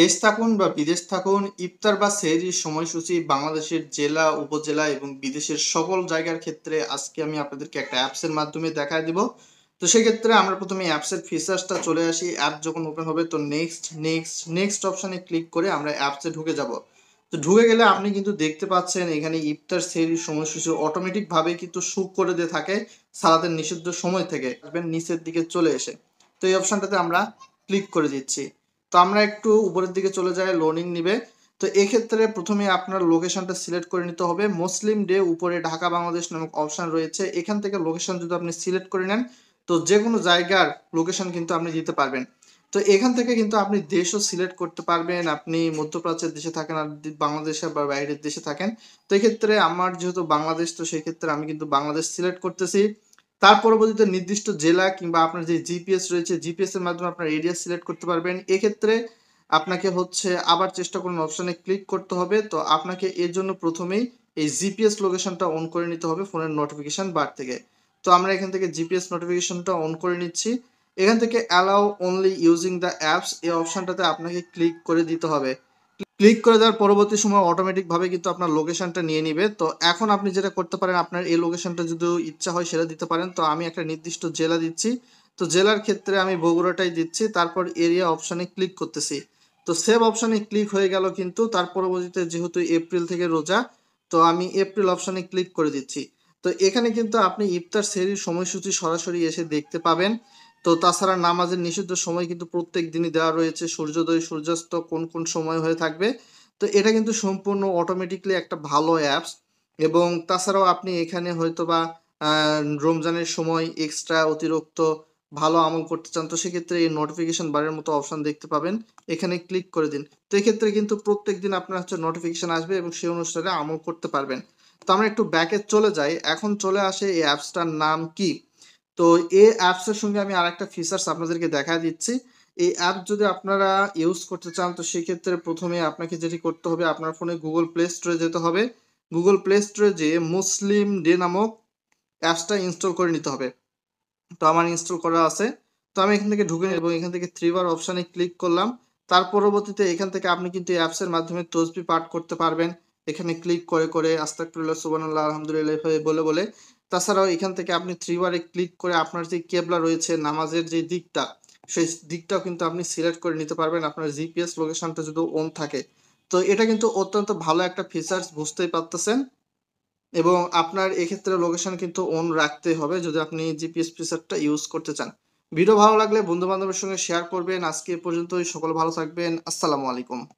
দেশ থাকুন বা বিদেশ থাকুন ইফতার বা সেহরির সময়সূচি বাংলাদেশের জেলা উপজেলা এবং বিদেশের সকল জায়গার ক্ষেত্রে আজকে আমি আপনাদেরকে একটা অ্যাপসের মাধ্যমে দেখায় দেব তো সেক্ষেত্রে আমরা প্রথমে অ্যাপসের ফিচার্সটা চলে আসি অ্যাপ যখন ওপেন হবে তো নেক্সট নেক্সট নেক্সট অপশানে ক্লিক করে আমরা অ্যাপসে ঢুকে যাব তো ঢুকে গেলে আপনি কিন্তু দেখতে পাচ্ছেন এখানে ইফতার সেহরির সময়সূচি অটোমেটিকভাবে কিন্তু শুক করে দিয়ে থাকে সারাদের নিষিদ্ধ সময় থেকে আসবেন নিচের দিকে চলে এসে তো এই অপশানটাতে আমরা ক্লিক করে দিচ্ছি তো আমরা একটু উপরের দিকে চলে যাই লোনিং নিবে তো এক্ষেত্রে প্রথমে আপনার লোকেশনটা সিলেক্ট করে নিতে হবে মুসলিম ডে উপরে ঢাকা বাংলাদেশ নামক অপশান রয়েছে এখান থেকে লোকেশন যদি আপনি সিলেক্ট করে নেন তো যে কোনো জায়গার লোকেশন কিন্তু আপনি দিতে পারবেন তো এখান থেকে কিন্তু আপনি দেশও সিলেক্ট করতে পারবেন আপনি মধ্যপ্রাচ্যের দেশে থাকেন আর বাংলাদেশে বা বাইরের দেশে থাকেন তো এক্ষেত্রে আমার যেহেতু বাংলাদেশ তো সেই ক্ষেত্রে আমি কিন্তু বাংলাদেশ সিলেক্ট করতেছি তার পরবর্তীতে নির্দিষ্ট জেলা কিংবা আপনার যে জিপিএস রয়েছে জিপিএস এর মাধ্যমে আপনার এরিয়া সিলেক্ট করতে পারবেন এক্ষেত্রে আপনাকে হচ্ছে আবার চেষ্টা করুন অপশানে ক্লিক করতে হবে তো আপনাকে এর জন্য প্রথমেই এই জিপিএস লোকেশনটা অন করে নিতে হবে ফোনের নোটিফিকেশান বার থেকে তো আমরা এখান থেকে জিপিএস নোটিফিকেশনটা অন করে নিচ্ছি এখান থেকে allow only using the apps এই অপশানটাতে আপনাকে ক্লিক করে দিতে হবে ক্লিক করে দেওয়ার পরবর্তী সময় অটোমেটিকভাবে কিন্তু আপনার লোকেশনটা নিয়ে নিবে তো এখন আপনি যেটা করতে পারেন আপনার এই লোকেশনটা যদি ইচ্ছা হয় সেটা দিতে পারেন তো আমি একটা নির্দিষ্ট জেলা দিচ্ছি তো জেলার ক্ষেত্রে আমি বগুড়াটাই দিচ্ছি তারপর এরিয়া অপশানে ক্লিক করতেছি তো সেভ অপশানে ক্লিক হয়ে গেল কিন্তু তার পরবর্তীতে যেহেতু এপ্রিল থেকে রোজা তো আমি এপ্রিল অপশানে ক্লিক করে দিচ্ছি তো এখানে কিন্তু আপনি ইফতার সেরির সময়সূচি সরাসরি এসে দেখতে পাবেন তো তাছাড়া নামাজের নিষিদ্ধ সময় কিন্তু প্রত্যেক দিনই দেওয়া রয়েছে সূর্যোদয় সূর্যাস্ত কোন কোন সময় হয়ে থাকবে তো এটা কিন্তু সম্পূর্ণ অটোমেটিকলি একটা ভালো অ্যাপস এবং তাছাড়াও আপনি এখানে হয়তো বা রমজানের সময় এক্সট্রা অতিরিক্ত ভালো আমল করতে চান তো সেক্ষেত্রে এই নোটিফিকেশন বারের মতো অপশান দেখতে পাবেন এখানে ক্লিক করে দিন তো এক্ষেত্রে কিন্তু প্রত্যেক দিন আপনার হচ্ছে নোটিফিকেশান আসবে এবং সেই অনুসারে আমল করতে পারবেন তো আমরা একটু ব্যাকে চলে যাই এখন চলে আসে এই অ্যাপসটার নাম কি তো এই অ্যাপসের সঙ্গে আমি আর একটা ফিচার্স আপনাদেরকে দেখা দিচ্ছি এই অ্যাপ যদি আপনারা ইউজ করতে চান তো সেক্ষেত্রে প্রথমে আপনাকে যেটি করতে হবে আপনার ফোনে গুগল প্লে স্টোরে যেতে হবে গুগল প্লে স্টোরে যেয়ে মুসলিম ডে নামক অ্যাপসটা ইনস্টল করে নিতে হবে তো আমার ইনস্টল করা আছে তো আমি এখান থেকে ঢুকে এবং এখান থেকে থ্রিবার অপশানে ক্লিক করলাম তার পরবর্তীতে এখান থেকে আপনি কিন্তু অ্যাপসের মাধ্যমে তসবি পাঠ করতে পারবেন এখানে ক্লিক করে করে আস্তাকুল্লাহ সুবানাল্লাহ আলহামদুলিল্লাহ বলে বলে তাছাড়াও এখান থেকে আপনি থ্রিবারে ক্লিক করে আপনার যে কেবলা রয়েছে নামাজের যে দিকটা সেই দিকটাও কিন্তু আপনি সিলেক্ট করে নিতে পারবেন আপনার জিপিএস লোকেশনটা যদি অন থাকে তো এটা কিন্তু অত্যন্ত ভালো একটা ফিচার্স বুঝতেই পারতেছেন এবং আপনার এক্ষেত্রে লোকেশন কিন্তু অন রাখতে হবে যদি আপনি জিপিএস ফিচারটা ইউজ করতে চান ভিডিও ভালো লাগলে বন্ধু বান্ধবের সঙ্গে শেয়ার করবেন আজকে পর্যন্তই সকল ভালো থাকবেন আসসালামু আলাইকুম